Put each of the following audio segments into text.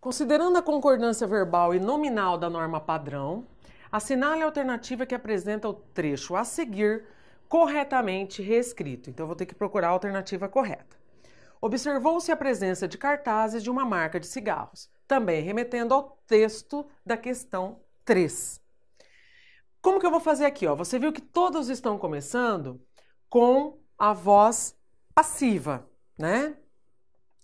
Considerando a concordância verbal e nominal da norma padrão, assinale a alternativa que apresenta o trecho a seguir corretamente reescrito. Então, vou ter que procurar a alternativa correta. Observou-se a presença de cartazes de uma marca de cigarros, também remetendo ao texto da questão 3. Como que eu vou fazer aqui? Ó? Você viu que todos estão começando com a voz passiva, né?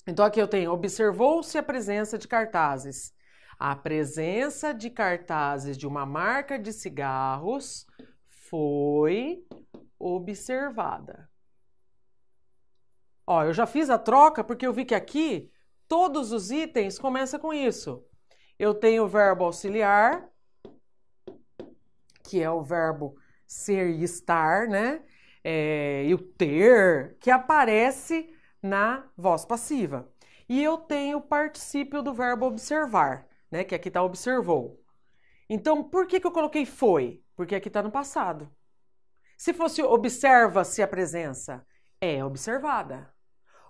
Então aqui eu tenho observou-se a presença de cartazes. A presença de cartazes de uma marca de cigarros foi observada. Ó, eu já fiz a troca porque eu vi que aqui todos os itens começam com isso. Eu tenho o verbo auxiliar, que é o verbo ser e estar, né? É, e o ter, que aparece na voz passiva. E eu tenho o particípio do verbo observar, né? Que aqui está observou. Então, por que, que eu coloquei foi? Porque aqui está no passado. Se fosse observa-se a presença, é observada.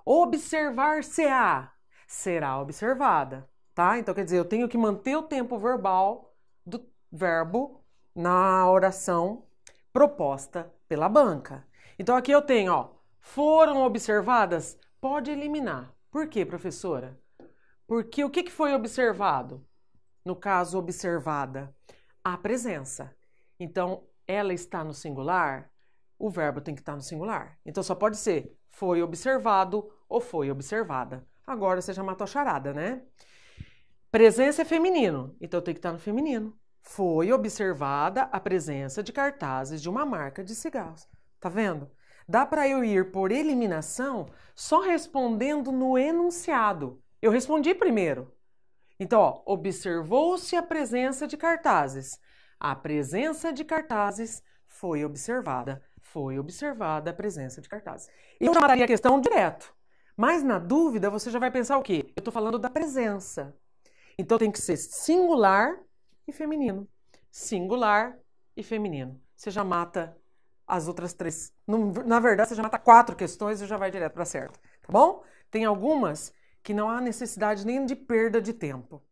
Observar-se-á, será observada, tá? Então, quer dizer, eu tenho que manter o tempo verbal do verbo na oração proposta pela banca. Então, aqui eu tenho, ó, foram observadas, pode eliminar. Por quê, professora? Porque o que foi observado? No caso, observada, a presença. Então, ela está no singular, o verbo tem que estar no singular. Então, só pode ser foi observado ou foi observada. Agora você já matou a charada, né? Presença é feminino, então tem que estar no feminino. Foi observada a presença de cartazes de uma marca de cigarros. Tá vendo? Dá para eu ir por eliminação só respondendo no enunciado. Eu respondi primeiro. Então, observou-se a presença de cartazes. A presença de cartazes foi observada. Foi observada a presença de cartazes. Eu chamaria a questão direto. Mas na dúvida, você já vai pensar o quê? Eu estou falando da presença. Então tem que ser singular e feminino. Singular e feminino. Você já mata as outras três. Na verdade, você já mata quatro questões e já vai direto para certo, tá bom? Tem algumas que não há necessidade nem de perda de tempo.